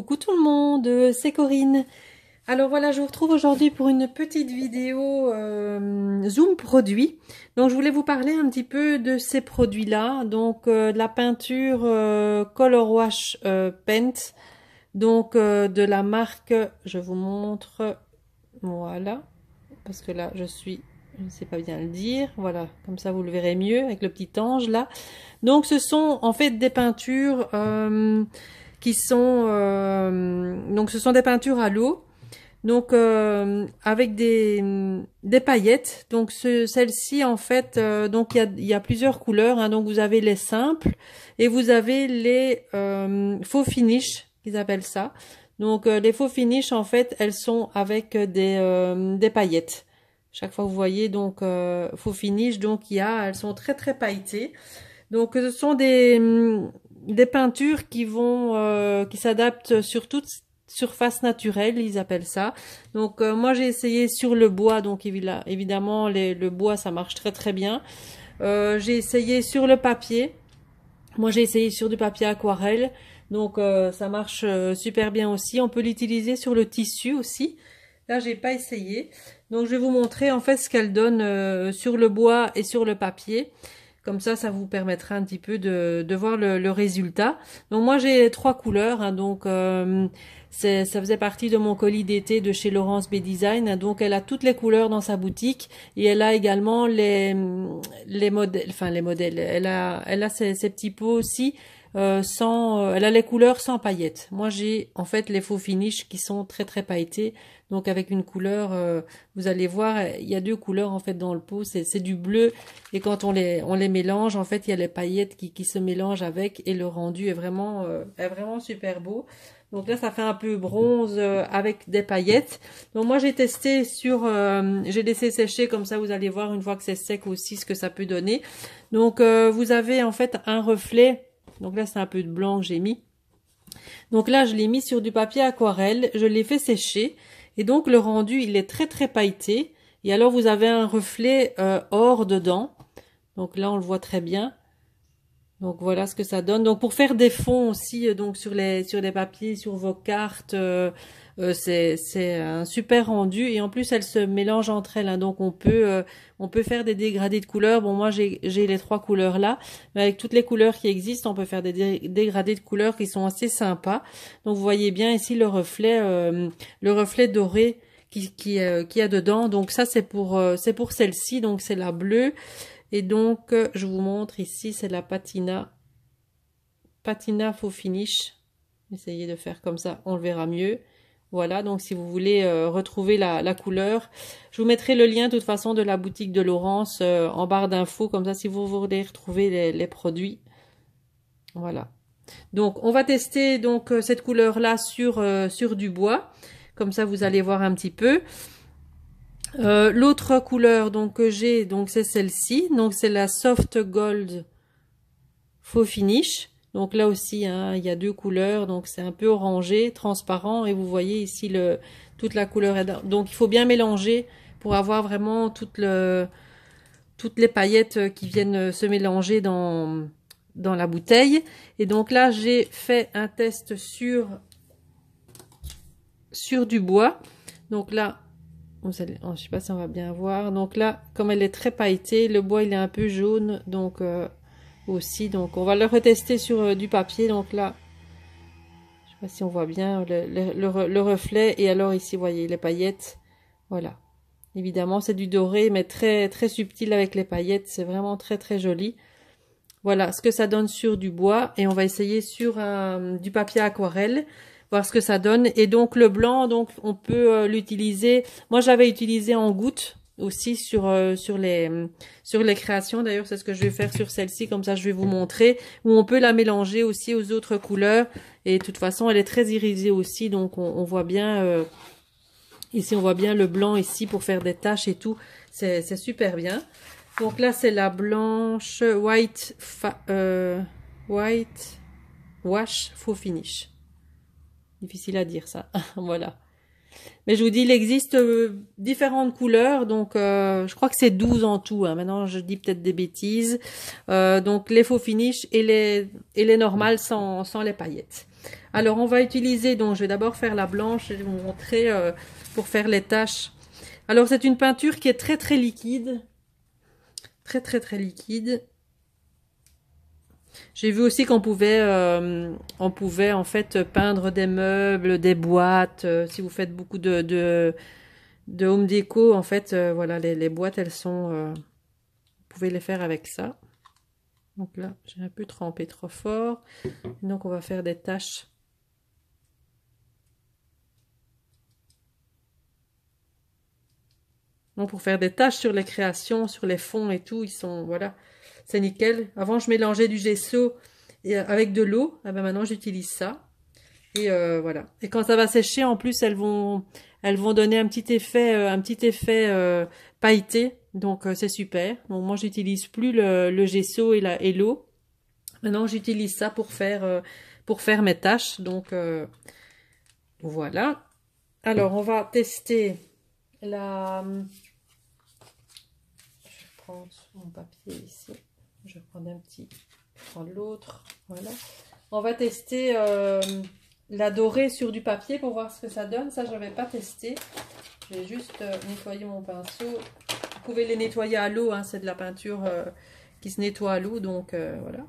Coucou tout le monde, c'est Corinne. Alors voilà, je vous retrouve aujourd'hui pour une petite vidéo euh, Zoom produit. Donc je voulais vous parler un petit peu de ces produits-là. Donc euh, la peinture euh, Color Wash Paint. Donc de la marque, je vous montre, voilà. Parce que là, je suis je ne sais pas bien le dire, voilà, comme ça vous le verrez mieux avec le petit ange là. Donc ce sont en fait des peintures qui sont euh, donc ce sont des peintures à l'eau donc euh, avec des, des paillettes. Donc ce, celle-ci en fait, euh, donc il y a, y a, plusieurs couleurs. Hein. donc vous avez les simples et vous avez les faux finish, ils appellent ça. Donc les faux finish en fait, elles sont avec des, des paillettes. Chaque fois vous voyez donc faux finish, donc il y a, elles sont très très pailletées. Donc ce sont des des peintures qui vont euh, qui s'adaptent sur toute surface naturelle, ils appellent ça. Donc euh, moi j'ai essayé sur le bois, donc évidemment le bois ça marche très très bien. Euh, j'ai essayé sur le papier. Moi j'ai essayé sur du papier aquarelle, donc ça marche super bien aussi. On peut l'utiliser sur le tissu aussi. Là j'ai pas essayé. Donc je vais vous montrer en fait ce qu'elle donne sur le bois et sur le papier. Comme ça, ça vous permettra un petit peu de, de voir le, résultat. Donc moi, j'ai trois couleurs. Hein. donc euh, ça faisait partie de mon colis d'été de chez Laurence B Design. donc elle a toutes les couleurs dans sa boutique et elle a également les les modèles, enfin les modèles. Elle a elle a ses petits pots aussi euh, sans, euh, elle a les couleurs sans paillettes. Moi, j'ai en fait les faux finish qui sont très très pailletés. Donc avec une couleur, euh, vous allez voir, il y a deux couleurs en fait dans le pot. C'est du bleu et quand on les on les mélange, en fait, il y a les paillettes qui, qui se mélangent avec et le rendu est vraiment est vraiment super beau. Donc là, ça fait un peu bronze avec des paillettes. Donc moi, j'ai testé sur... j'ai laissé sécher, comme ça, vous allez voir une fois que c'est sec aussi ce que ça peut donner. Donc vous avez en fait un reflet donc là, c'est un peu de blanc que j'ai mis. Donc là, je l'ai mis sur du papier aquarelle, je l'ai fait sécher. Et donc, le rendu, il est très, très pailleté. Et alors, vous avez un reflet euh, or dedans. Donc là, on le voit très bien. Donc voilà ce que ça donne. Donc pour faire des fonds aussi, euh, donc sur les sur les papiers, sur vos cartes, euh, euh, c'est un super rendu et en plus elles se mélangent entre elles. Hein. donc on peut euh, on peut faire des dégradés de couleurs. Bon moi j'ai les trois couleurs là, mais avec toutes les couleurs qui existent, on peut faire des dégradés de couleurs qui sont assez sympas. Donc vous voyez bien ici le reflet euh, le reflet doré qui qui, qui a dedans. Donc ça c'est pour c'est pour celle-ci. Donc c'est la bleue et donc je vous montre ici c'est la patina patina faux finish essayez de faire comme ça, on le verra mieux. Voilà, donc si vous voulez euh, retrouver la, couleur, je vous mettrai le lien de toute façon de la boutique de Laurence euh, en barre d'infos, comme ça si vous voulez retrouver les, produits. Voilà. Donc on va tester donc euh, cette couleur-là sur, sur du bois, comme ça vous allez voir un petit peu. L'autre couleur donc, que j'ai, donc c'est celle-ci, donc c'est la Soft Gold Faux Finish. Donc là aussi, hein, il y a deux couleurs, donc c'est un peu orangé, transparent, et vous voyez ici le, toute la couleur. Est donc il faut bien mélanger pour avoir vraiment le, toutes les paillettes qui viennent se mélanger dans, dans la bouteille. Et donc là, j'ai fait un test sur, sur du bois. Donc là, vous allez, je sais pas si on va bien voir. Donc là, comme elle est très pailletée, le bois il est un peu jaune, donc... Euh, aussi. Donc on va le retester sur euh, du papier. Donc là, je sais pas si on voit bien le, reflet. Et alors ici, voyez les paillettes. Voilà. Évidemment, c'est du doré, mais très très subtil avec les paillettes. C'est vraiment très très joli. Voilà ce que ça donne sur du bois. Et on va essayer sur du papier aquarelle voir ce que ça donne. Et donc le blanc, donc on peut euh, l'utiliser. Moi, j'avais utilisé en goutte aussi sur euh, sur les sur les créations. D'ailleurs, c'est ce que je vais faire sur celle-ci, comme ça je vais vous montrer. Où on peut la mélanger aussi aux autres couleurs. Et de toute façon, elle est très irisée aussi, donc on, voit bien... Euh, ici, on voit bien le blanc ici pour faire des taches et tout. C'est super bien. Donc là, c'est la blanche White, fa, euh, white Wash Faux Finish. Difficile à dire ça. voilà. Mais je vous dis, il existe euh, différentes couleurs, donc euh, je crois que c'est 12 en tout. Hein. Maintenant, je dis peut-être des bêtises. Euh, donc les faux finish et les, et les normales sans, sans les paillettes. Alors on va utiliser, donc je vais d'abord faire la blanche, je vais vous montrer pour faire les taches. Alors c'est une peinture qui est très très liquide. Très très très liquide. J'ai vu aussi qu'on pouvait, euh, on pouvait en fait peindre des meubles, des boîtes. Euh, si vous faites beaucoup de, de, de home déco, en fait, euh, voilà, les, les, boîtes, elles sont, vous pouvez les faire avec ça. Donc là, j'ai un peu trempé trop fort. Donc on va faire des taches. Donc pour faire des taches sur les créations, sur les fonds et tout, ils sont, voilà c'est nickel. Avant, je mélangeais du gesso euh, avec de l'eau. Ah ben maintenant, j'utilise ça. Et euh, voilà. Et quand ça va sécher, en plus, elles vont, elles vont donner un petit effet, euh, un petit effet pailleté. Donc c'est super. Donc moi, j'utilise plus le, gesso et la et l'eau. Maintenant, j'utilise ça pour faire, pour faire mes tâches. Donc voilà. Alors, on va tester la. Je prends mon papier ici. Je vais prendre un petit, prendre l'autre. Voilà. On va tester euh, la dorée sur du papier pour voir ce que ça donne. Ça, je n'avais pas testé. Je vais juste euh, nettoyer mon pinceau. Vous pouvez les nettoyer à l'eau. Hein, C'est de la peinture euh, qui se nettoie à l'eau. Donc, voilà.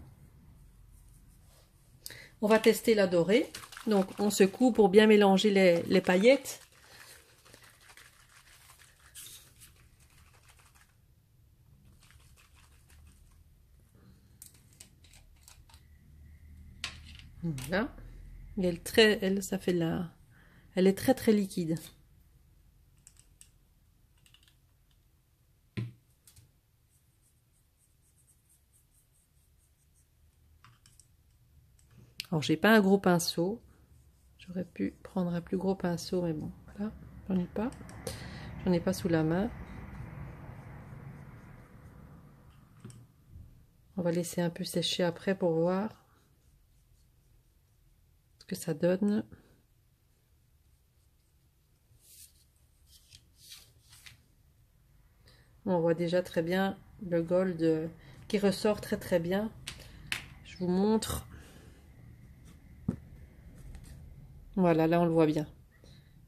On va tester la dorée. Donc, on secoue pour bien mélanger les paillettes. là, elle, très, elle, ça fait là Elle est très très liquide. Alors j'ai pas un gros pinceau. J'aurais pu prendre un plus gros pinceau, mais bon, voilà, j'en ai pas. J'en ai pas sous la main. On va laisser un peu sécher après pour voir ça donne. On voit déjà très bien le gold qui ressort très très bien. Je vous montre. Voilà, là on le voit bien.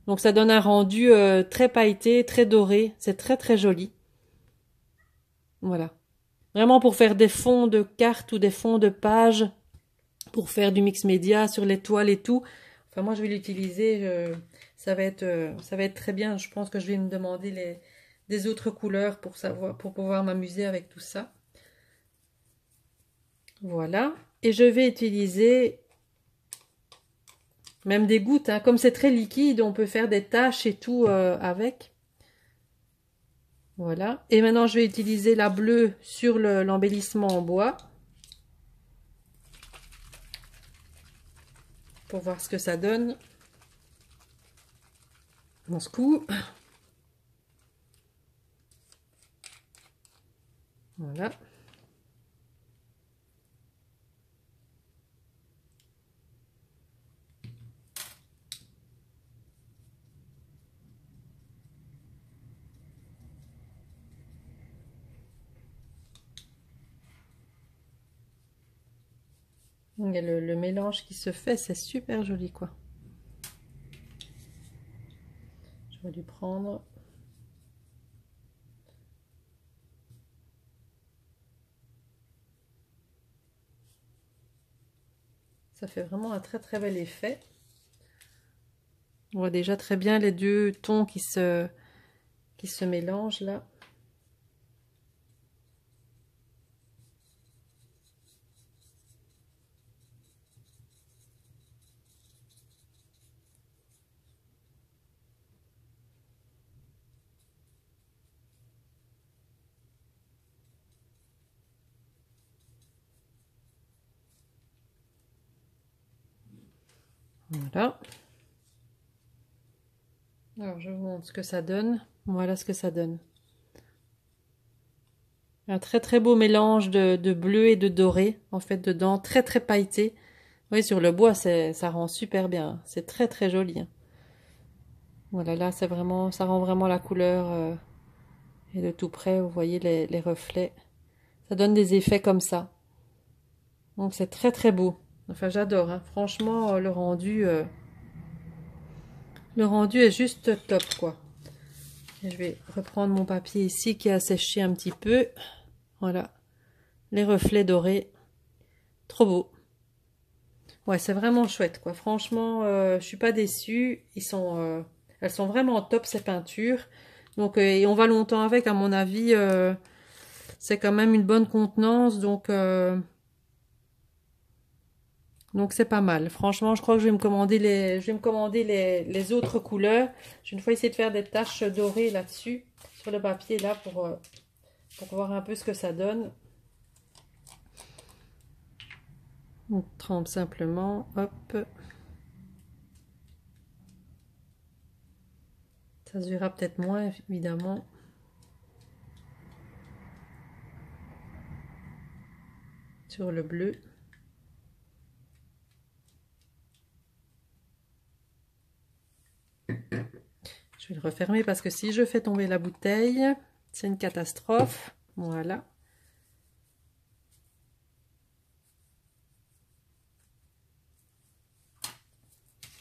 Donc ça donne un rendu euh, très pailleté, très doré. C'est très très joli. Voilà. Vraiment pour faire des fonds de cartes ou des fonds de pages, pour faire du mix média sur les toiles et tout. Enfin, moi, je vais l'utiliser. Ça va être, euh, ça va être très bien. Je pense que je vais me demander des autres couleurs pour savoir, pour pouvoir m'amuser avec tout ça. Voilà. Et je vais utiliser même des gouttes. Hein. Comme c'est très liquide, on peut faire des taches et tout euh, avec. Voilà. Et maintenant, je vais utiliser la bleue sur l'embellissement en bois. pour voir ce que ça donne dans ce coup. Voilà. le, mélange qui se fait, c'est super joli quoi. vais dû prendre Ça fait vraiment un très très bel effet. On voit déjà très bien les deux tons qui se, qui se mélangent là. Voilà. Alors, je vous montre ce que ça donne. Voilà ce que ça donne. Un très très beau mélange de, bleu et de doré, en fait, dedans. Très très pailleté. Oui, sur le bois, ça rend super bien. C'est très très joli. Hein. Voilà, là, c'est vraiment, ça rend vraiment la couleur. Euh, et de tout près, vous voyez les reflets. Ça donne des effets comme ça. Donc, c'est très très beau. Enfin, j'adore. Hein. Franchement, euh, le rendu, euh, le rendu est juste top, quoi. je vais reprendre mon papier ici qui a séché un petit peu. Voilà. Les reflets dorés. Trop beau. Ouais, c'est vraiment chouette, quoi. Franchement, euh, je suis pas déçue. Ils sont, elles sont vraiment top, ces peintures. Donc, on va longtemps avec, à mon avis. c'est quand même une bonne contenance, donc... Donc c'est pas mal. Franchement, je crois que je vais me commander les, je me commander les, autres couleurs. je vais une fois essayer de faire des taches dorées là-dessus, sur le papier là, pour, euh, pour voir un peu ce que ça donne. On trempe simplement, hop. Ça se peut-être moins, évidemment. Sur le bleu. Je vais le refermer parce que si je fais tomber la bouteille, c'est une catastrophe. Voilà.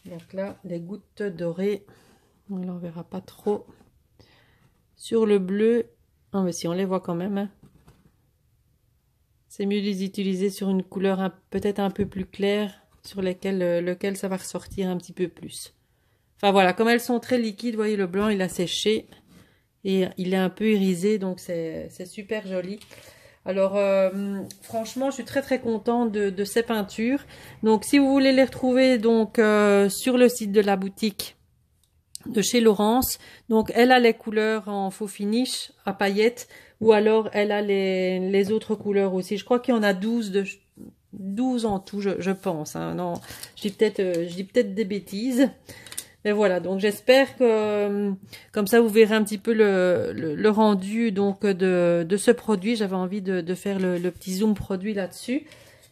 Donc là, les gouttes dorées, on ne verra pas trop. Sur le bleu, ah, mais si, on les voit quand même. Hein. C'est mieux de les utiliser sur une couleur peut-être un peu plus claire, sur laquelle, euh, lequel ça va ressortir un petit peu plus voilà, comme elles sont très liquides, voyez le blanc, il a séché et il est un peu irisé, donc c'est super joli. Alors euh, franchement, je suis très très contente de, ces peintures. Donc si vous voulez les retrouver donc euh, sur le site de la boutique de chez Laurence, donc elle a les couleurs en faux finish à paillettes ou alors elle a les, les autres couleurs aussi. Je crois qu'il y en a 12 de 12 en tout, je, pense. Hein. Non, je peut-être euh, peut, être des bêtises. Mais voilà, donc j'espère que euh, comme ça vous verrez un petit peu le, rendu donc de, ce produit. J'avais envie de, faire le, petit zoom produit là-dessus.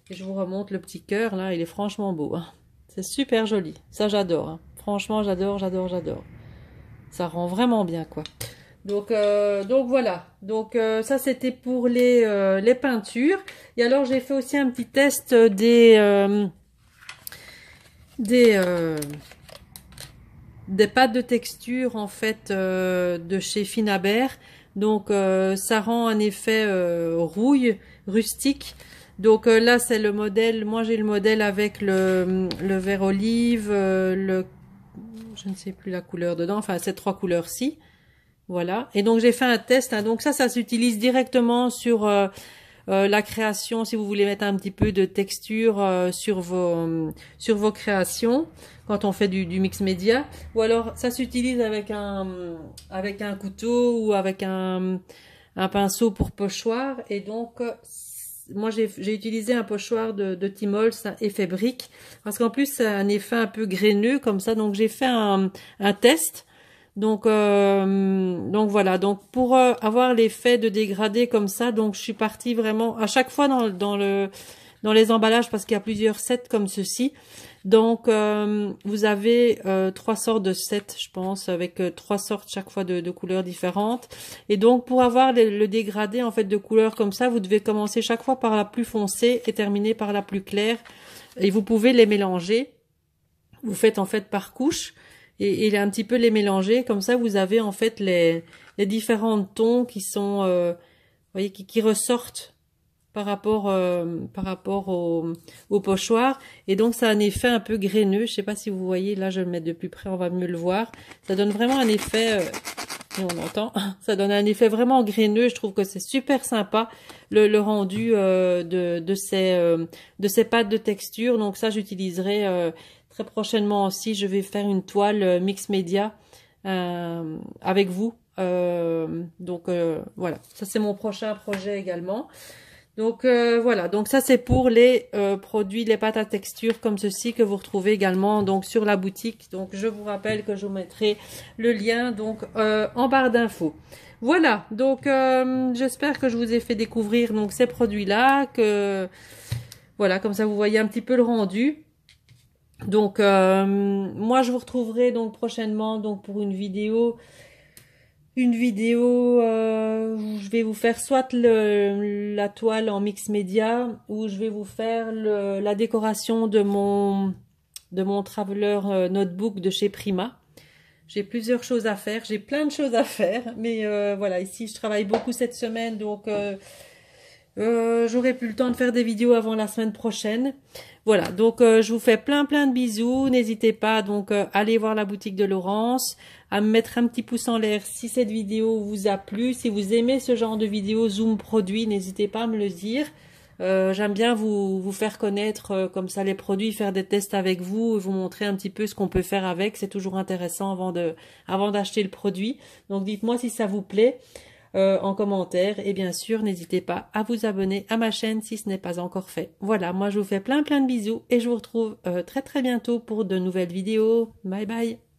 Et je vous remonte le petit cœur, là, il est franchement beau. Hein. C'est super joli, ça j'adore. Hein. Franchement, j'adore, j'adore, j'adore. Ça rend vraiment bien, quoi. Donc, euh, donc voilà. Donc euh, ça c'était pour les, les peintures. Et alors j'ai fait aussi un petit test des des des pâtes de texture en fait euh, de chez Finabert. Donc euh, ça rend un effet euh, rouille, rustique. Donc là c'est le modèle, moi j'ai le modèle avec le, le vert olive, le je ne sais plus la couleur dedans, enfin ces trois couleurs-ci. Voilà. Et donc j'ai fait un test, hein. donc ça, ça s'utilise directement sur euh, la création, si vous voulez mettre un petit peu de texture euh, sur, vos, euh, sur vos créations quand on fait du, mix média. Ou alors ça s'utilise avec un, avec un couteau ou avec un, un pinceau pour pochoir. Et donc moi j'ai utilisé un pochoir de, de Timol, un effet brique, parce qu'en plus c'est un effet un peu graineux comme ça, donc j'ai fait un, un, test donc, euh, donc voilà. Donc pour euh, avoir l'effet de dégradé comme ça, donc je suis partie vraiment à chaque fois dans, le dans les emballages parce qu'il y a plusieurs sets comme ceci. Donc euh, vous avez trois sortes de sets, je pense, avec trois sortes chaque fois de, couleurs différentes. Et donc pour avoir le, dégradé en fait de couleurs comme ça, vous devez commencer chaque fois par la plus foncée et terminer par la plus claire. Et vous pouvez les mélanger. Vous faites en fait par couche et il un petit peu les mélanger. Comme ça, vous avez en fait les, les différents tons qui sont, euh, voyez, qui, qui, ressortent par rapport euh, par rapport au, au, pochoir et donc ça a un effet un peu graineux je sais pas si vous voyez là je le mets de plus près on va mieux le voir ça donne vraiment un effet et euh, on entend ça donne un effet vraiment graineux je trouve que c'est super sympa le, le rendu de, de ces de ces pâtes de texture donc ça j'utiliserai Très prochainement aussi, je vais faire une toile euh, mix média euh, avec vous. Euh, donc voilà, ça c'est mon prochain projet également. Donc voilà, donc ça c'est pour les produits, les pâtes à texture comme ceci que vous retrouvez également donc sur la boutique. Donc je vous rappelle que je vous mettrai le lien donc en barre d'infos. Voilà, donc j'espère que je vous ai fait découvrir donc ces produits là, que voilà comme ça vous voyez un petit peu le rendu. Donc euh, moi je vous retrouverai donc prochainement donc pour une vidéo une vidéo euh, où je vais vous faire soit le, la toile en mix média ou je vais vous faire le, la décoration de mon de mon traveler euh, notebook de chez Prima. J'ai plusieurs choses à faire, j'ai plein de choses à faire, mais voilà, ici je travaille beaucoup cette semaine, donc euh, j'aurai plus le temps de faire des vidéos avant la semaine prochaine. Voilà, donc euh, je vous fais plein plein de bisous. N'hésitez pas donc à euh, aller voir la boutique de Laurence, à me mettre un petit pouce en l'air si cette vidéo vous a plu. Si vous aimez ce genre de vidéo Zoom produit, n'hésitez pas à me le dire. J'aime bien vous, vous faire connaître comme ça les produits, faire des tests avec vous, vous montrer un petit peu ce qu'on peut faire avec. C'est toujours intéressant avant de avant d'acheter le produit. Donc dites-moi si ça vous plaît. Euh, en commentaire. Et bien sûr, n'hésitez pas à vous abonner à ma chaîne si ce n'est pas encore fait. Voilà, moi je vous fais plein plein de bisous et je vous retrouve euh, très très bientôt pour de nouvelles vidéos. Bye bye